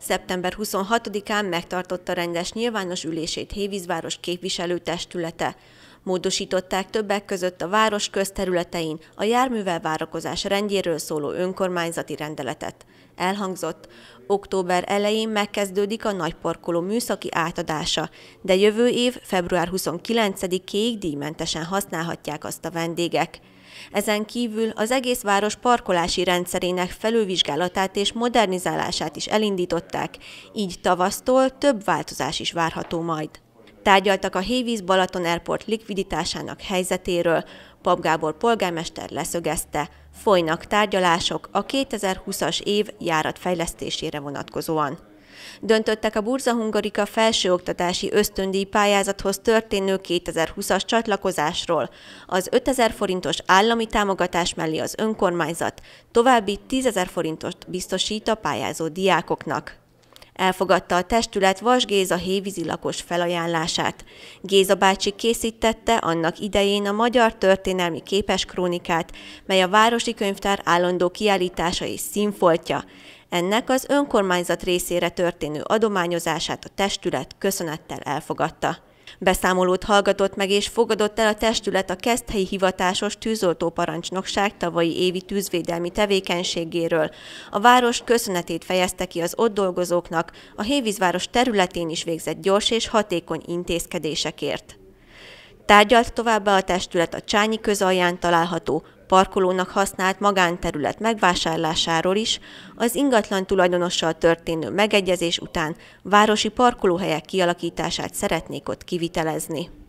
Szeptember 26-án megtartotta rendes nyilvános ülését Hévízváros képviselőtestülete. Módosították többek között a város közterületein a járművel várakozás rendjéről szóló önkormányzati rendeletet. Elhangzott, október elején megkezdődik a nagyparkoló műszaki átadása, de jövő év február 29-ig díjmentesen használhatják azt a vendégek. Ezen kívül az egész város parkolási rendszerének felülvizsgálatát és modernizálását is elindították, így tavasztól több változás is várható majd. Tárgyaltak a Hévíz Balaton Airport likviditásának helyzetéről, Pap Gábor polgármester leszögezte, folynak tárgyalások a 2020-as év járatfejlesztésére vonatkozóan. Döntöttek a Burza Hungarika felsőoktatási ösztöndíj pályázathoz történő 2020-as csatlakozásról. Az 5000 forintos állami támogatás mellé az önkormányzat további 10 000 forintot biztosít a pályázó diákoknak. Elfogadta a testület Vas Géza hévízi lakos felajánlását. Géza bácsi készítette annak idején a Magyar Történelmi Képes Krónikát, mely a Városi Könyvtár állandó kiállítása és színfoltja. Ennek az önkormányzat részére történő adományozását a testület köszönettel elfogadta. Beszámolót hallgatott meg és fogadott el a testület a keszthelyi hivatásos Parancsnokság tavalyi évi tűzvédelmi tevékenységéről. A város köszönetét fejezte ki az ott dolgozóknak, a Hévízváros területén is végzett gyors és hatékony intézkedésekért. Tárgyalt továbbá a testület a Csányi közalján található parkolónak használt magánterület megvásárlásáról is, az ingatlan tulajdonossal történő megegyezés után városi parkolóhelyek kialakítását szeretnék ott kivitelezni.